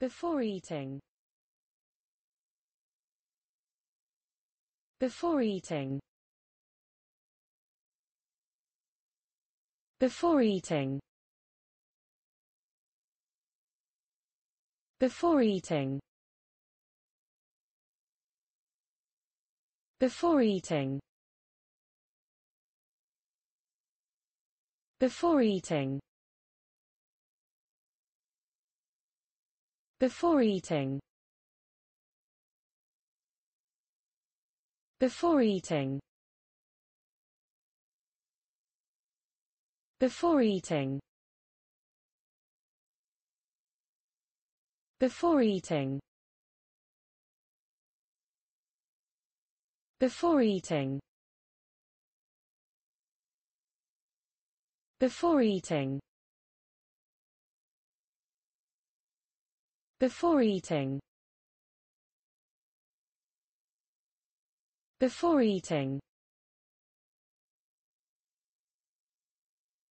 Before eating. Before eating. Before eating. Before eating. Before eating. Before eating. Before eating. Before eating. Before eating. Before eating. Before eating. Before eating. Before eating. Before eating.